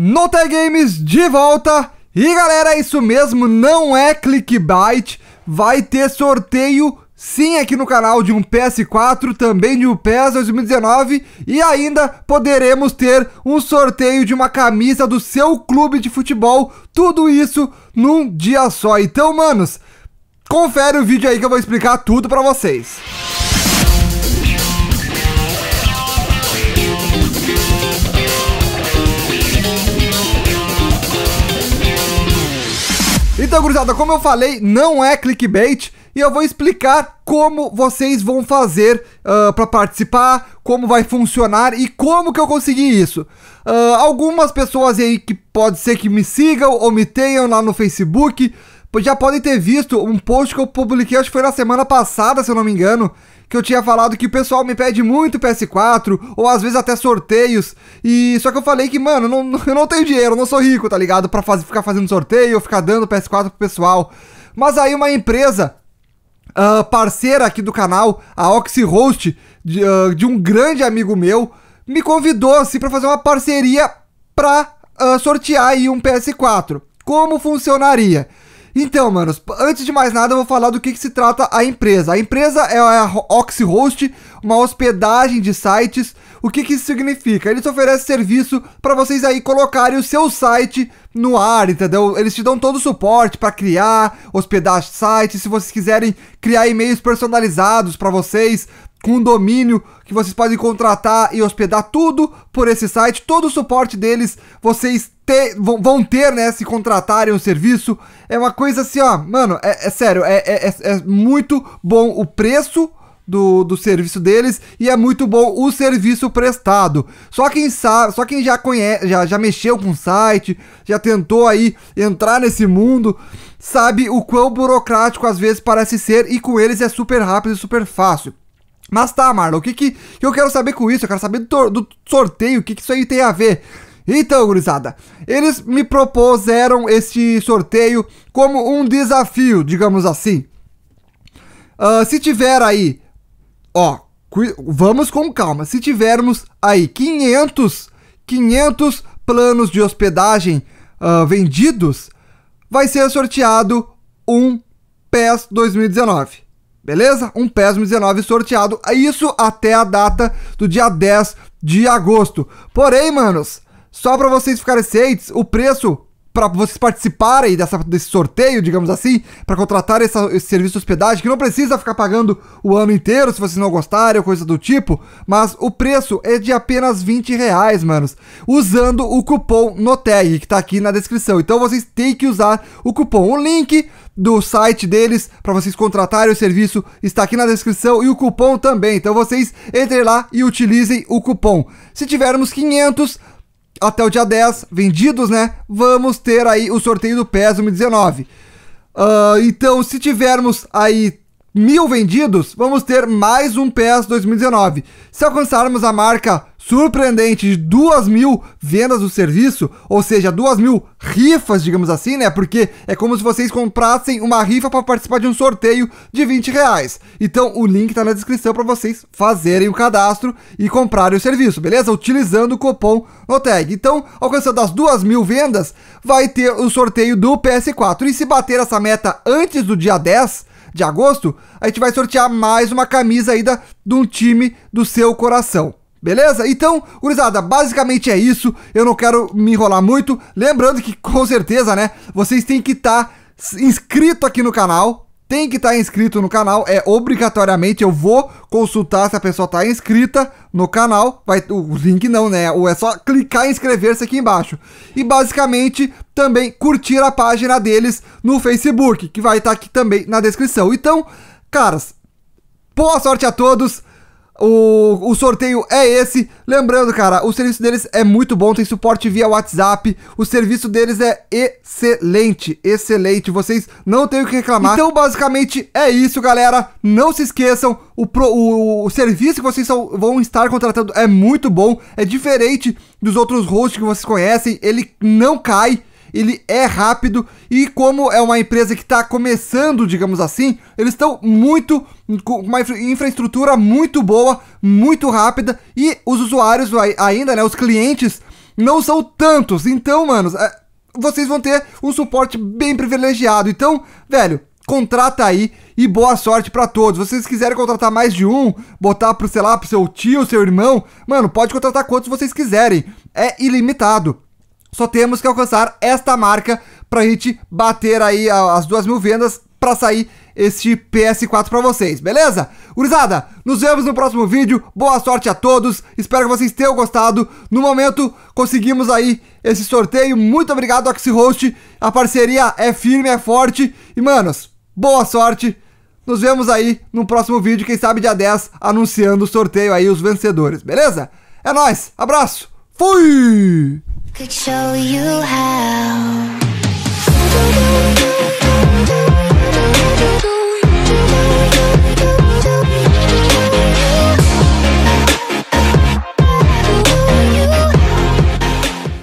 Nota Games de volta! E galera, é isso mesmo, não é clickbait, vai ter sorteio sim aqui no canal de um PS4, também de um ps 2019 e ainda poderemos ter um sorteio de uma camisa do seu clube de futebol, tudo isso num dia só. Então, manos, confere o vídeo aí que eu vou explicar tudo pra vocês. Então, gurizada, como eu falei, não é clickbait e eu vou explicar como vocês vão fazer uh, ah, para participar, como vai funcionar e como que eu consegui isso. Uh, algumas pessoas aí que pode ser que me sigam ou me tenham lá no Facebook já podem ter visto um post que eu publiquei, acho que foi na semana passada, se eu não me engano, que eu tinha falado que o pessoal me pede muito PS4, ou às vezes até sorteios. E só que eu falei que, mano, não, eu não tenho dinheiro, não sou rico, tá ligado? Pra faz, ficar fazendo sorteio ou ficar dando PS4 pro pessoal. Mas aí uma empresa uh, parceira aqui do canal, a Oxyhost, de, uh, de um grande amigo meu, me convidou assim para fazer uma parceria pra uh, sortear aí um PS4. Como funcionaria? Então, manos, antes de mais nada, eu vou falar do que, que se trata a empresa. A empresa é a OxyHost, uma hospedagem de sites. O que, que isso significa? Eles oferecem serviço para vocês aí colocarem o seu site no ar, entendeu? Eles te dão todo o suporte para criar, hospedar sites, se vocês quiserem criar e-mails personalizados para vocês, condomínio que vocês podem contratar e hospedar tudo por esse site, todo o suporte deles vocês te, vão ter, né, se contratarem um serviço. É uma coisa assim, ó, mano, é, é sério, é, é, é, é, muito bom o preço do, do serviço deles e é muito bom o serviço prestado. Só quem sabe, só quem já conhece, já, já mexeu com o site, já tentou aí entrar nesse mundo, sabe o quão burocrático às vezes parece ser e com eles é super rápido e super fácil. Mas tá, Marlon, o que, que eu quero saber com isso? Eu quero saber do, do sorteio, o que, que isso aí tem a ver. Então, gurizada, eles me propuseram este sorteio como um desafio, digamos assim. Uh, se tiver aí, ó, vamos com calma. Se tivermos aí 500, 500 planos de hospedagem uh, vendidos, vai ser sorteado um PES 2019 beleza? Um PES 19 sorteado, é isso até a data do dia 10 de agosto. Porém, manos, só para vocês ficarem cientes, o preço para vocês participarem dessa, desse sorteio, digamos assim, para contratar essa, esse serviço de hospedagem, que não precisa ficar pagando o ano inteiro se vocês não gostarem ou coisa do tipo, mas o preço é de apenas 20 reais, manos, usando o cupom NOTEG, que tá aqui na descrição. Então vocês têm que usar o cupom. O link do site deles para vocês contratarem o serviço está aqui na descrição e o cupom também. Então vocês entrem lá e utilizem o cupom. Se tivermos 500 até o dia 10 vendidos, né? Vamos ter aí o sorteio do PES 2019. Uh, então, se tivermos aí mil vendidos, vamos ter mais um PS 2019. Se alcançarmos a marca surpreendente de 2 mil vendas do serviço, ou seja, 2 mil rifas, digamos assim, né? Porque é como se vocês comprassem uma rifa para participar de um sorteio de 20 reais. Então o link está na descrição para vocês fazerem o cadastro e comprarem o serviço, beleza? Utilizando o cupom no tag. Então, alcançando as 2 mil vendas, vai ter o sorteio do PS4. E se bater essa meta antes do dia 10, de agosto, a gente vai sortear mais uma camisa aí da, de um time do seu coração. Beleza? Então, gurizada, basicamente é isso. Eu não quero me enrolar muito. Lembrando que, com certeza, né? Vocês têm que estar tá inscrito aqui no canal, tem que estar tá inscrito no canal, é obrigatoriamente. Eu vou consultar se a pessoa está inscrita no canal. Vai, o link não, né? Ou é só clicar e inscrever-se aqui embaixo. E basicamente também curtir a página deles no Facebook, que vai estar tá aqui também na descrição. Então, caras, boa sorte a todos. O, o, sorteio é esse. Lembrando, cara, o serviço deles é muito bom, tem suporte via WhatsApp. O serviço deles é excelente, excelente. Vocês não têm o que reclamar. Então, basicamente, é isso, galera. Não se esqueçam, o, pro, o, o serviço que vocês vão estar contratando é muito bom. É diferente dos outros hosts que vocês conhecem. Ele não cai ele é rápido e como é uma empresa que está começando, digamos assim, eles estão muito com uma infraestrutura muito boa, muito rápida e os usuários ainda, né, os clientes não são tantos. Então, manos, é, vocês vão ter um suporte bem privilegiado. Então, velho, contrata aí e boa sorte para todos. Se vocês quiserem contratar mais de um, botar pro, sei lá, pro seu tio, seu irmão, mano, pode contratar quantos vocês quiserem. É ilimitado. Só temos que alcançar esta marca para a gente bater aí as duas mil vendas para sair este PS4 para vocês, beleza? Gurizada, nos vemos no próximo vídeo, boa sorte a todos, espero que vocês tenham gostado. No momento, conseguimos aí esse sorteio, muito obrigado Oxyhost, a parceria é firme, é forte. E manos, boa sorte, nos vemos aí no próximo vídeo, quem sabe dia 10, anunciando o sorteio aí, os vencedores, beleza? É nóis, abraço, fui! Could show you how.